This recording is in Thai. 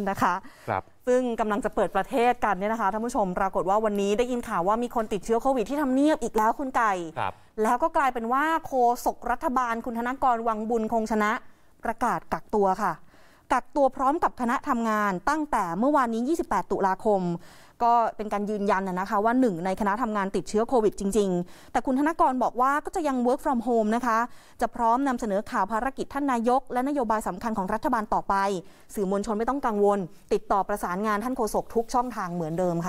นะคะ ครับ ซึ่งกำลังจะเปิดประเทศกันเนี่ยนะคะท่านผู้ชม ปรากฏว่าวันนี้ได้ยินข่าวว่ามีคนติดเชื้อโควิดที่ทำเนียบอีกแล้วคุณไก่ ครับ แล้วก็กลายเป็นว่าโคศกรัฐบาลคุณธนกรวังบุญคงชนะ ประกาศกักตัวค่ะ กักตัวพร้อมกับคณะทำงานตั้งแต่เมื่อวานนี้ 28 ตุลาคมก็เป็นการยืนยันนะคะว่าหนึ่งในคณะทำงานติดเชื้อโควิดจริงๆ แต่คุณธนกรบอกว่าก็จะยัง work from home นะคะ จะพร้อมนำเสนอข่าวภารกิจท่านนายกและนโยบายสำคัญของรัฐบาลต่อไป สื่อมวลชนไม่ต้องกังวล ติดต่อประสานงานท่านโฆษกทุกช่องทางเหมือนเดิมค่ะ